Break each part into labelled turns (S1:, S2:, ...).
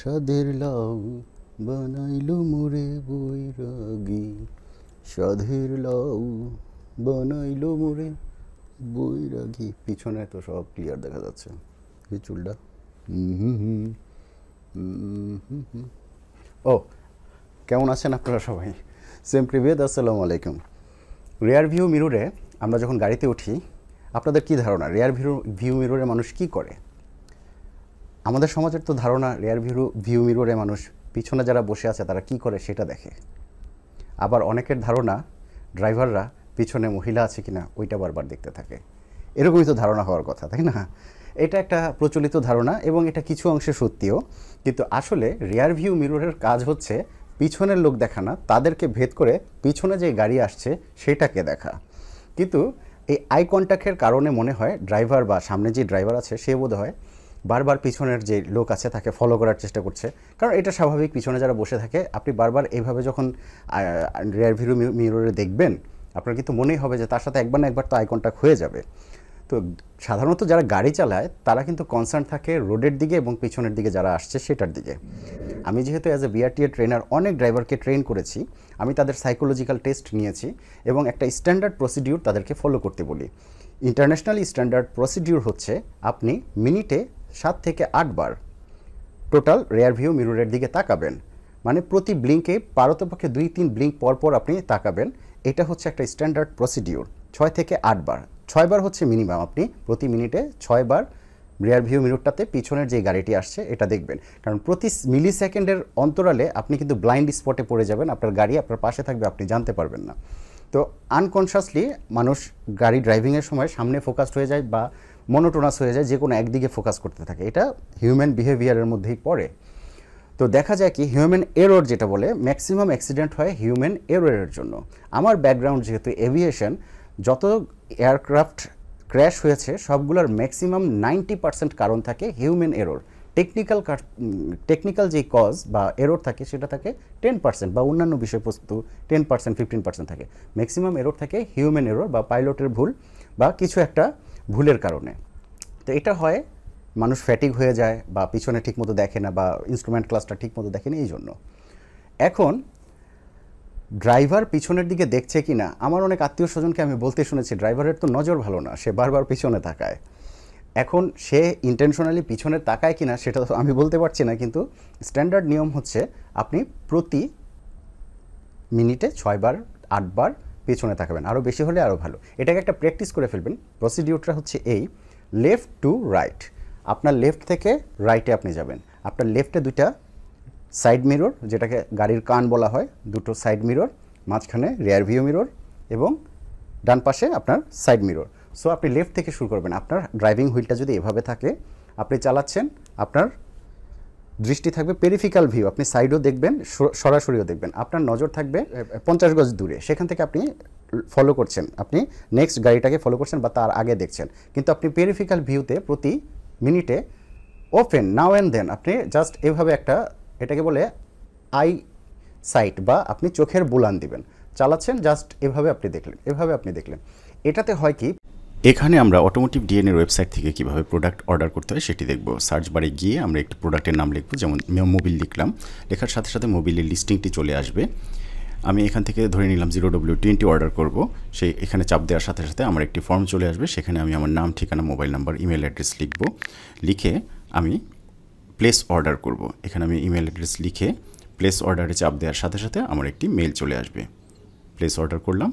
S1: সাধের লাউ বানাইল মোরে বৈরাগী সাধের লাউ বানাইল মোরে বৈরাগী পিছনে তো সব ক্লিয়ার দেখা যাচ্ছে এই চুলটা ও কেমন আছেন আপনারা সবাই সেম প্রিভেদ আসসালামু আলাইকুম রেয়ার ভিউ মিররে আমরা যখন গাড়িতে উঠি আপনাদের কি ধারণা রেয়ার ভিউ ভিউ মিররে মানুষ কি করে আমাদের সমাজের তো ধারণা রেয়ার ভিউ ভিউ মিররে মানুষ পিছনে যারা বসে আছে তারা কি করে সেটা দেখে আবার অনেকের ধারণা ড্রাইভাররা পিছনে মহিলা আছে কি না ওইটা বারবার দেখতে থাকে এরকমই তো ধারণা হওয়ার কথা তাই না এটা একটা প্রচলিত ধারণা এবং এটা কিছু অংশে সত্যিও কিন্তু আসলে রেয়ার ভিউ মিররের কাজ হচ্ছে পিছনের লোক দেখা না তাদেরকে ভেদ করে পিছনে যে গাড়ি আসছে সেটাকে দেখা কিন্তু এই আই কন্ট্যাক্টের কারণে মনে হয় ড্রাইভার বা সামনে যে ড্রাইভার আছে সে বোধ হয় বারবার পিছনের যে লোক আছে তাকে ফলো করার চেষ্টা করছে কারণ এটা স্বাভাবিক পিছনে যারা বসে থাকে আপনি বারবার এইভাবে যখন রিয়ার ভিউ মিররে দেখবেন আপনার কিন্তু মনেই হবে যে তার সাথে একবার না একবার তো আই কন্ট্যাক্ট হয়ে যাবে তো সাধারণত যারা গাড়ি চালায় তারা কিন্তু কনসার্ন থাকে রোডের দিকে এবং পিছনের দিকে যারা আসছে সেটার দিকে আমি যেহেতু অ্যাজ এ বিআরটিএ ট্রেনার অনেক ড্রাইভারকে ট্রেন করেছি আমি তাদের সাইকোলজিক্যাল টেস্ট নিয়েছি এবং একটা স্ট্যান্ডার্ড প্রসিডিউর তাদেরকে ফলো করতে বলি ইন্টারন্যাশনাল স্ট্যান্ডার্ড প্রসিডিউর হচ্ছে আপনি মিনিটে সাত থেকে আটবার টোটাল রেয়ার ভিউ মিররের দিকে তাকাবেন মানে প্রতি ব্লিঙ্কে পারতপক্ষে দুই তিন ব্লিঙ্ক পরপর আপনি তাকাবেন এটা হচ্ছে একটা স্ট্যান্ডার্ড প্রসিডিউর ছয় থেকে আটবার ছয়বার হচ্ছে মিনিমাম আপনি প্রতি মিনিটে ছয়বার রেয়ারভিউ ভিউ মিররটাতে পিছনের যে গাড়িটি আসছে এটা দেখবেন কারণ প্রতি মিলি সেকেন্ডের অন্তরালে আপনি কিন্তু ব্লাইন্ড স্পটে পড়ে যাবেন আপনার গাড়ি আপনার পাশে থাকবে আপনি জানতে পারবেন না তো আনকনশাসলি মানুষ গাড়ি ড্রাইভিংয়ের সময় সামনে ফোকাসড হয়ে যায় বা মনোটোনাস হয়ে যায় যে কোনো একদিকে ফোকাস করতে থাকে এটা হিউম্যান বিহেভিয়ারের মধ্যেই পড়ে তো দেখা যায় কি হিউম্যান এরর যেটা বলে ম্যাক্সিমাম অ্যাক্সিডেন্ট হয় হিউম্যান এরোরের জন্য আমার ব্যাকগ্রাউন্ড যেহেতু এভিয়েশন যত এয়ারক্রাফট ক্র্যাশ হয়েছে সবগুলোর ম্যাক্সিমাম নাইনটি পার্সেন্ট কারণ থাকে হিউম্যান এরর টেকনিক্যাল টেকনিক্যাল যে কজ বা এরর থাকে সেটা থাকে টেন পার্সেন্ট বা অন্যান্য বিষয়বস্তু টেন পার্সেন্ট ফিফটিন পার্সেন্ট থাকে ম্যাক্সিমাম এরর থাকে হিউম্যান এরর বা পাইলটের ভুল বা কিছু একটা ভুলের কারণে তো এটা হয় মানুষ ফ্যাটিক হয়ে যায় বা পিছনে ঠিকমতো দেখে না বা ইনস্ট্রুমেন্ট ক্লাসটা ঠিকমতো দেখে না এই জন্য এখন ড্রাইভার পিছনের দিকে দেখছে কি না আমার অনেক আত্মীয় স্বজনকে আমি বলতে শুনেছি ড্রাইভারের তো নজর ভালো না সে বারবার পিছনে তাকায় এখন সে ইন্টেনশনালি পিছনে তাকায় কি না সেটা তো আমি বলতে পারছি না কিন্তু স্ট্যান্ডার্ড নিয়ম হচ্ছে আপনি প্রতি মিনিটে ছয়বার আটবার পেছনে থাকবেন আরও বেশি হলে আরও ভালো এটাকে একটা প্র্যাকটিস করে ফেলবেন প্রসিডিউরটা হচ্ছে এই লেফট টু রাইট আপনার লেফট থেকে রাইটে আপনি যাবেন আপনার লেফটে দুইটা সাইড মিরর যেটাকে গাড়ির কান বলা হয় দুটো সাইড মিরর মাঝখানে রেয়ার ভিউ মিরর এবং ডান পাশে আপনার সাইড মিরর সো আপনি লেফট থেকে শুরু করবেন আপনার ড্রাইভিং হুইলটা যদি এভাবে থাকে আপনি চালাচ্ছেন আপনার দৃষ্টি থাকবে পেরিফিক্যাল ভিউ আপনি সাইডও দেখবেন সরাসরিও দেখবেন আপনার নজর থাকবে পঞ্চাশ গজ দূরে সেখান থেকে আপনি ফলো করছেন আপনি নেক্সট গাড়িটাকে ফলো করছেন বা তার আগে দেখছেন কিন্তু আপনি পেরিফিক্যাল ভিউতে প্রতি মিনিটে ওপেন নাও অ্যান্ড দেন আপনি জাস্ট এভাবে একটা এটাকে বলে আই সাইট বা আপনি চোখের বুলান দিবেন চালাচ্ছেন জাস্ট এভাবে আপনি দেখলেন এভাবে আপনি দেখলেন এটাতে হয় কি এখানে আমরা অটোমোটিভ ডিএনএর ওয়েবসাইট থেকে কিভাবে প্রোডাক্ট অর্ডার করতে হয় সেটি দেখব সার্চ বারে গিয়ে আমরা একটি প্রোডাক্টের নাম লিখব যেমন মোবিল লিখলাম লেখার সাথে সাথে মোবিলের লিস্টিংটি চলে আসবে আমি এখান থেকে ধরে নিলাম জিরো ডব্লিউ টোয়েন্টি অর্ডার করব সেই এখানে চাপ দেওয়ার সাথে সাথে আমার একটি ফর্ম চলে আসবে সেখানে আমি আমার নাম ঠিকানা মোবাইল নাম্বার ইমেল অ্যাড্রেস লিখব লিখে আমি প্লেস অর্ডার করব এখানে আমি ইমেল অ্যাড্রেস লিখে প্লেস অর্ডারে চাপ দেওয়ার সাথে সাথে আমার একটি মেল চলে আসবে প্লেস অর্ডার করলাম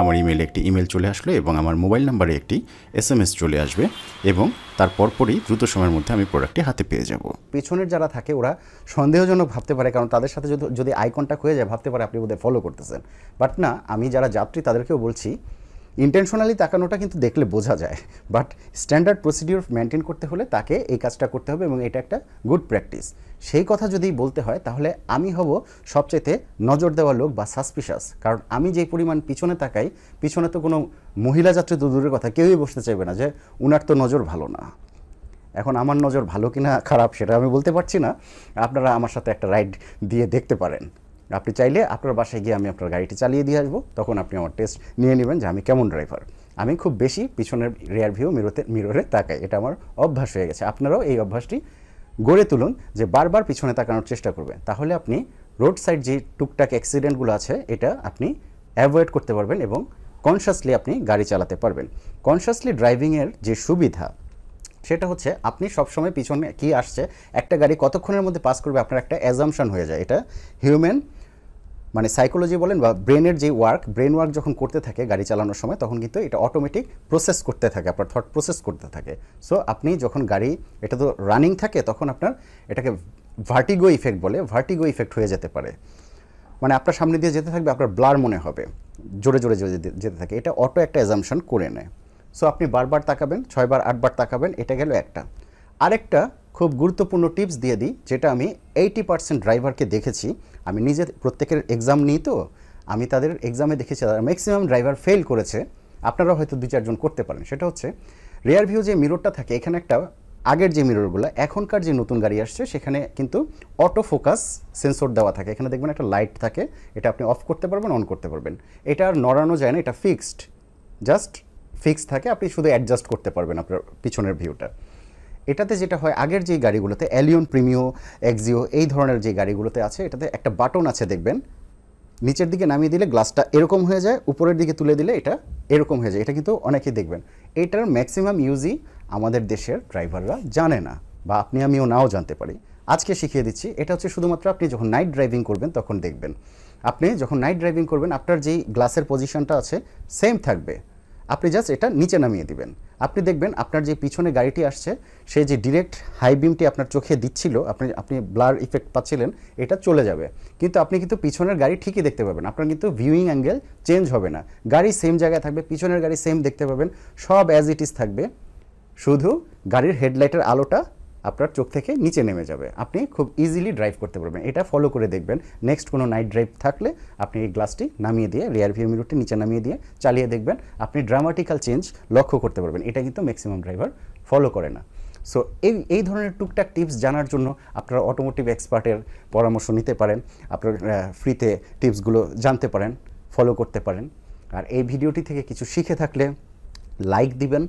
S1: আমার ইমেলে একটি ইমেল চলে আসলো এবং আমার মোবাইল নাম্বারে একটি এস চলে আসবে এবং তার পরপরই দ্রুত সময়ের মধ্যে আমি প্রোডাক্টটি হাতে পেয়ে যাব পেছনের যারা থাকে ওরা সন্দেহজনক ভাবতে পারে কারণ তাদের সাথে যদি আই কন্ট্যাক্ট হয়ে যায় ভাবতে পারে আপনি বোধহয় ফলো করতেছেন বাট না আমি যারা যাত্রী তাদেরকেও বলছি ইন্টেনশনালি তাকানোটা কিন্তু দেখলে বোঝা যায় বাট স্ট্যান্ডার্ড প্রসিডিওর মেনটেন করতে হলে তাকে এই কাজটা করতে হবে এবং এটা একটা গুড প্র্যাকটিস সেই কথা যদি বলতে হয় তাহলে আমি হব সবচেয়েতে নজর দেওয়া লোক বা সাসপিশাস কারণ আমি যে পরিমাণ পিছনে তাকাই পিছনে তো কোনো মহিলা যাত্রী তো দূরের কথা কেউই বসতে চাইবে না যে উনার তো নজর ভালো না এখন আমার নজর ভালো কিনা খারাপ সেটা আমি বলতে পারছি না আপনারা আমার সাথে একটা রাইড দিয়ে দেখতে পারেন আপনি চাইলে আপনার বাসায় গিয়ে আমি আপনার গাড়িটি চালিয়ে দিয়ে আসবো তখন আপনি আমার টেস্ট নিয়ে নেবেন যে আমি কেমন ড্রাইভার আমি খুব বেশি পিছনের রেয়ার ভিউ মিরোতে মিররে তাকাই এটা আমার অভ্যাস হয়ে গেছে আপনারাও এই অভ্যাসটি গড়ে তুলুন যে বারবার পিছনে তাকানোর চেষ্টা করবেন তাহলে আপনি রোড সাইড যে টুকটাক অ্যাক্সিডেন্টগুলো আছে এটা আপনি অ্যাভয়েড করতে পারবেন এবং কনশাসলি আপনি গাড়ি চালাতে পারবেন কনশাসলি ড্রাইভিংয়ের যে সুবিধা সেটা হচ্ছে আপনি সবসময় পিছনে কি আসছে একটা গাড়ি কতক্ষণের মধ্যে পাস করবে আপনার একটা অ্যাজামশন হয়ে যায় এটা হিউম্যান মানে সাইকোলজি বলেন বা ব্রেনের যে ওয়ার্ক ব্রেন ওয়ার্ক যখন করতে থাকে গাড়ি চালানোর সময় তখন কিন্তু এটা অটোমেটিক প্রসেস করতে থাকে আপনার থট প্রসেস করতে থাকে সো আপনি যখন গাড়ি এটা তো রানিং থাকে তখন আপনার এটাকে ভার্টিগো ইফেক্ট বলে ভার্টিগো ইফেক্ট হয়ে যেতে পারে মানে আপনার সামনে দিয়ে যেতে থাকবে আপনার ব্লার মনে হবে জোরে জোরে জোরে যেতে থাকে এটা অটো একটা অ্যাজামশন করে নেয় সো আপনি বারবার তাকাবেন ছয়বার আটবার তাকাবেন এটা গেল একটা আরেকটা খুব গুরুত্বপূর্ণ টিপস দিয়ে দিই যেটা আমি এইটি পার্সেন্ট ড্রাইভারকে দেখেছি আমি নিজে প্রত্যেকের এক্সাম নিই তো আমি তাদের এক্সামে দেখেছি তারা ম্যাক্সিমাম ড্রাইভার ফেল করেছে আপনারা হয়তো দুই চারজন করতে পারেন সেটা হচ্ছে রেয়ার ভিউ যে মিররটা থাকে এখানে একটা আগের যে মিররগুলো এখনকার যে নতুন গাড়ি আসছে সেখানে কিন্তু অটো ফোকাস সেন্সর দেওয়া থাকে এখানে দেখবেন একটা লাইট থাকে এটা আপনি অফ করতে পারবেন অন করতে পারবেন এটা আর নড়ানো যায় না এটা ফিক্সড জাস্ট ফিক্সড থাকে আপনি শুধু অ্যাডজাস্ট করতে পারবেন আপনার পিছনের ভিউটা এটাতে যেটা হয় আগের যে গাড়িগুলোতে অ্যালিয়ন প্রিমিও এক্সিও এই ধরনের যে গাড়িগুলোতে আছে এটাতে একটা বাটন আছে দেখবেন নিচের দিকে নামিয়ে দিলে গ্লাসটা এরকম হয়ে যায় উপরের দিকে তুলে দিলে এটা এরকম হয়ে যায় এটা কিন্তু অনেকেই দেখবেন এটার ম্যাক্সিমাম ইউজই আমাদের দেশের ড্রাইভাররা জানে না বা আপনি আমিও নাও জানতে পারি আজকে শিখিয়ে দিচ্ছি এটা হচ্ছে শুধুমাত্র আপনি যখন নাইট ড্রাইভিং করবেন তখন দেখবেন আপনি যখন নাইট ড্রাইভিং করবেন আপনার যেই গ্লাসের পজিশনটা আছে সেম থাকবে আপনি জাস্ট এটা নিচে নামিয়ে দিবেন আপনি দেখবেন আপনার যে পিছনে গাড়িটি আসছে সে যে ডিরেক্ট হাই বিমটি আপনার চোখে দিচ্ছিল আপনি আপনি ব্লার ইফেক্ট পাচ্ছিলেন এটা চলে যাবে কিন্তু আপনি কিন্তু পিছনের গাড়ি ঠিকই দেখতে পাবেন আপনার কিন্তু ভিউইং অ্যাঙ্গেল চেঞ্জ হবে না গাড়ি সেম জায়গায় থাকবে পিছনের গাড়ি সেম দেখতে পাবেন সব অ্যাজ ইট ইজ থাকবে শুধু গাড়ির হেডলাইটের আলোটা আপনার চোখ থেকে নিচে নেমে যাবে আপনি খুব ইজিলি ড্রাইভ করতে পারবেন এটা ফলো করে দেখবেন নেক্সট কোনো নাইট ড্রাইভ থাকলে আপনি এই গ্লাসটি নামিয়ে দিয়ে রিয়ার ভিউ মিরুটি নিচে নামিয়ে দিয়ে চালিয়ে দেখবেন আপনি ড্রামাটিক্যাল চেঞ্জ লক্ষ্য করতে পারবেন এটা কিন্তু ম্যাক্সিমাম ড্রাইভার ফলো করে না সো এই এই ধরনের টুকটাক টিপস জানার জন্য আপনারা অটোমোটিভ এক্সপার্টের পরামর্শ নিতে পারেন আপনার ফ্রিতে টিপসগুলো জানতে পারেন ফলো করতে পারেন আর এই ভিডিওটি থেকে কিছু শিখে থাকলে লাইক দিবেন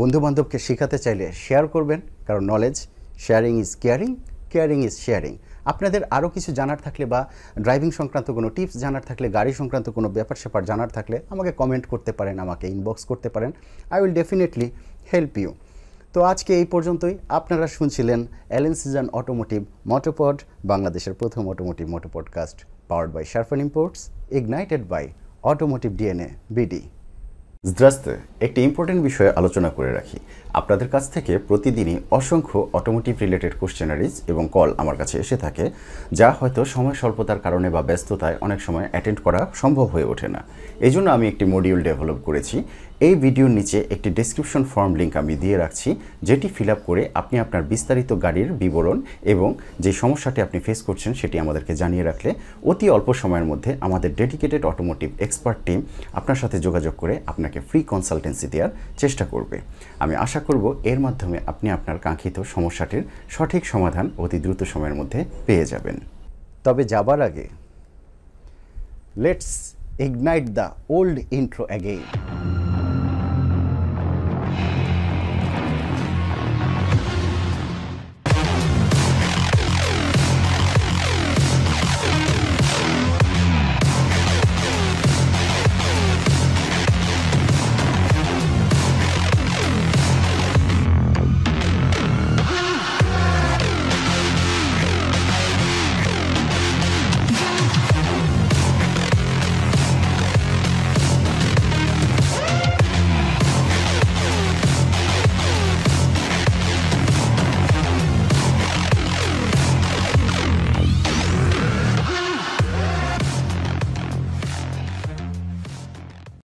S1: বন্ধুবান্ধবকে শেখাতে চাইলে শেয়ার করবেন কারণ knowledge sharing is caring caring is sharing আপনাদের আরও কিছু জানার থাকলে বা ড্রাইভিং সংক্রান্ত কোনো টিপস জানার থাকলে গাড়ি সংক্রান্ত কোনো ব্যাপার স্যাপার জানার থাকলে আমাকে কমেন্ট করতে পারেন আমাকে ইনবক্স করতে পারেন I will definitely help you তো আজকে এই পর্যন্তই আপনারা শুনছিলেন অ্যালেন সিজন অটোমোটিভ মটোপড বাংলাদেশের প্রথম automotive moto podcast powered by Sharfan imports ignited by automotive DNA BD জাস্তে একটি ইম্পর্টেন্ট বিষয়ে আলোচনা করে রাখি আপনাদের কাছ থেকে প্রতিদিনই অসংখ্য অটোমোটিভ রিলেটেড কোশ্চেনারিজ এবং কল আমার কাছে এসে থাকে যা হয়তো সময় স্বল্পতার কারণে বা ব্যস্ততায় অনেক সময় অ্যাটেন্ড করা সম্ভব হয়ে ওঠে না এই জন্য আমি একটি মডিউল ডেভেলপ করেছি এই ভিডিওর নিচে একটি ডিসক্রিপশন ফর্ম লিঙ্ক আমি দিয়ে রাখছি যেটি ফিল করে আপনি আপনার বিস্তারিত গাড়ির বিবরণ এবং যে সমস্যাটি আপনি ফেস করছেন সেটি আমাদেরকে জানিয়ে রাখলে অতি অল্প সময়ের মধ্যে আমাদের ডেডিকেটেড অটোমোটিভ এক্সপার্ট টিম আপনার সাথে যোগাযোগ করে আপনাকে ফ্রি কনসালটেন্সি দেওয়ার চেষ্টা করবে আমি আশা করব এর মাধ্যমে আপনি আপনার কাঙ্ক্ষিত সমস্যাটির সঠিক সমাধান অতি দ্রুত সময়ের মধ্যে পেয়ে যাবেন তবে যাবার আগে let's ignite the old intro again